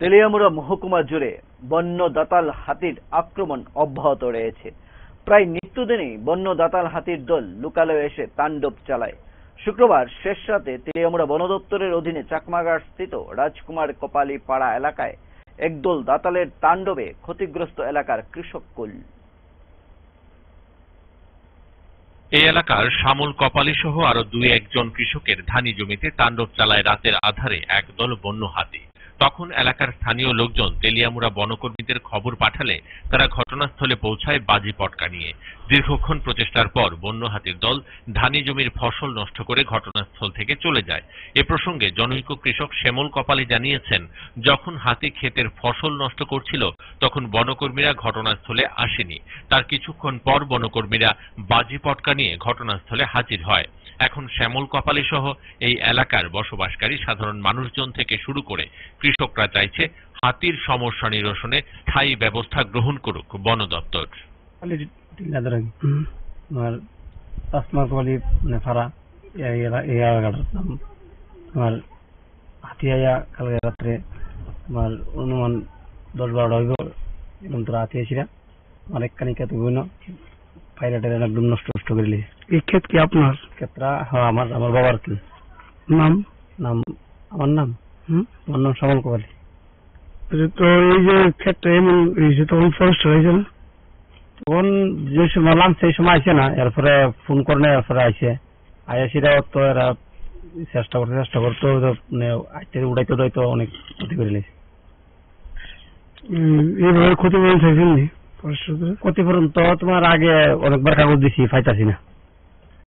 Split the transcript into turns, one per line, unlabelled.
তেলিয়ামুড়া মহকুমা জুড়ে বন্য দাতাল হাতির আক্রমণ অব্যাহত রয়েছে প্রায় নিত্যদিনই বন্য দাতাল হাতির দল লুকালে এসে তাণ্ডব চালায় শুক্রবার শেষ রাতে তেলিয়ামুড়া বন দপ্তরের অধীনে চাকমাগার স্থিত রাজকুমার কপালি পাড়া এলাকায় একদল দাতালের তাণ্ডবে ক্ষতিগ্রস্ত এলাকার কৃষক কুল
এই এলাকার শামুল কপালি সহ আরো দুই একজন কৃষকের ধানি জমিতে তাণ্ডব চালায় রাতের আধারে একদল বন্য হাতি তখন এলাকার স্থানীয় লোকজন তেলিয়ামুড়া বনকর্মীদের খবর পাঠালে তারা ঘটনাস্থলে পৌঁছায় বাজি পটকা নিয়ে দীর্ঘক্ষণ প্রচেষ্টার পর বন্য হাতির দল ধানি জমির ফসল নষ্ট করে ঘটনাস্থল থেকে চলে যায় এ প্রসঙ্গে জনৈক কৃষক শ্যামল কপালে জানিয়েছেন যখন হাতি ক্ষেতের ফসল নষ্ট করছিল তখন বনকর্মীরা ঘটনাস্থলে আসেনি তার কিছুক্ষণ পর বনকর্মীরা বাজি পটকা নিয়ে ঘটনাস্থলে হাজির হয় এখন শ্যামল কপালি সহ এই এলাকার বসবাসকারী সাধারণ মানুষজন থেকে শুরু করে কৃষকরা চাইছে হাতির সমস্যা নিরসনে স্থায়ী ব্যবস্থা গ্রহণ করুক বন দপ্তর
আমার হাতিয়াইয়া কালকে রাত্রে অনুমান দশ বারোটা হইব এরকম তোরা হাতিয়াইছিলাম আমার একখানিকা তুই না পায়রা একদম নষ্ট নষ্ট করে লিয়েছে বিখ্যাত কি আপনার হ্যাঁ আমার আমার বাবার কি নাম নাম আমার নাম আমার নাম শ্যামল আচ্ছা, তো এই যে এমন তখন হয়েছে না তখন যে সময় নাম সেই সময় না এরপরে ফোন করে এরপরে আসে আয়া তো এরা চেষ্টা করতে চেষ্টা করতো মানে উড়াইতে উড়াইতে অনেক ক্ষতি করে নিয়েছে এইভাবে ক্ষতিপূরণ চাইছেন ক্ষতিপূরণ তো তোমার আগে অনেকবার কাগজ দিছি ফাইতাছি না